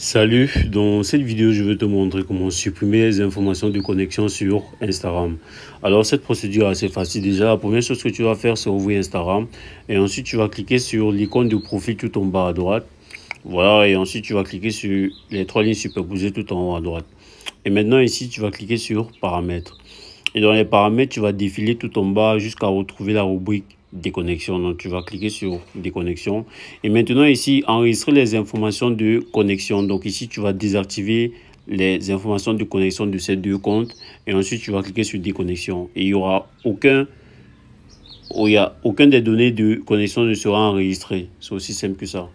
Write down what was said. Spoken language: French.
Salut, dans cette vidéo je vais te montrer comment supprimer les informations de connexion sur Instagram. Alors cette procédure est assez facile déjà, la première chose que tu vas faire c'est ouvrir Instagram et ensuite tu vas cliquer sur l'icône du profil tout en bas à droite. Voilà et ensuite tu vas cliquer sur les trois lignes superposées tout en haut à droite. Et maintenant ici tu vas cliquer sur paramètres. Et dans les paramètres, tu vas défiler tout en bas jusqu'à retrouver la rubrique déconnexion. Donc, tu vas cliquer sur déconnexion. Et maintenant, ici, enregistrer les informations de connexion. Donc, ici, tu vas désactiver les informations de connexion de ces deux comptes. Et ensuite, tu vas cliquer sur déconnexion. Et il n'y aura aucun... Il y a aucun des données de connexion ne sera enregistré. C'est aussi simple que ça.